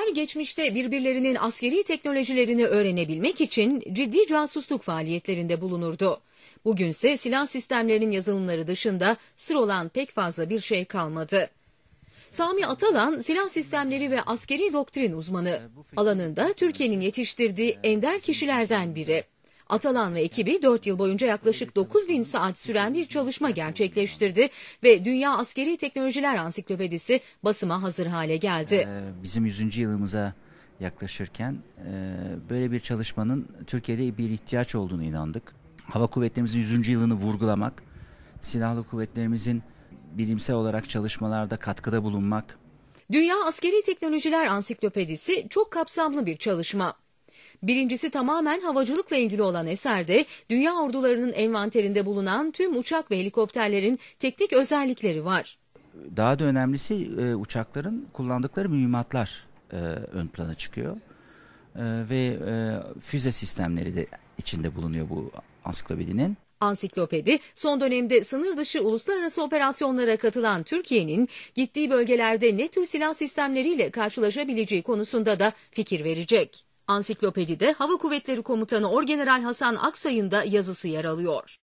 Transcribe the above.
Ülkeler geçmişte birbirlerinin askeri teknolojilerini öğrenebilmek için ciddi casusluk faaliyetlerinde bulunurdu. Bugünse silah sistemlerinin yazılımları dışında sır olan pek fazla bir şey kalmadı. Sami Atalan silah sistemleri ve askeri doktrin uzmanı. Alanında Türkiye'nin yetiştirdiği ender kişilerden biri. Atalan ve ekibi 4 yıl boyunca yaklaşık 9 bin saat süren bir çalışma gerçekleştirdi ve Dünya Askeri Teknolojiler Ansiklopedisi basıma hazır hale geldi. Ee, bizim 100. yılımıza yaklaşırken e, böyle bir çalışmanın Türkiye'de bir ihtiyaç olduğunu inandık. Hava kuvvetlerimizin 100. yılını vurgulamak, silahlı kuvvetlerimizin bilimsel olarak çalışmalarda katkıda bulunmak. Dünya Askeri Teknolojiler Ansiklopedisi çok kapsamlı bir çalışma. Birincisi tamamen havacılıkla ilgili olan eserde dünya ordularının envanterinde bulunan tüm uçak ve helikopterlerin teknik özellikleri var. Daha da önemlisi e, uçakların kullandıkları mühimmatlar e, ön plana çıkıyor. E, ve e, füze sistemleri de içinde bulunuyor bu ansiklopedinin. Ansiklopedi son dönemde sınır dışı uluslararası operasyonlara katılan Türkiye'nin gittiği bölgelerde ne tür silah sistemleriyle karşılaşabileceği konusunda da fikir verecek. Ansiklopedide Hava Kuvvetleri Komutanı Orgeneral Hasan Aksay'ın da yazısı yer alıyor.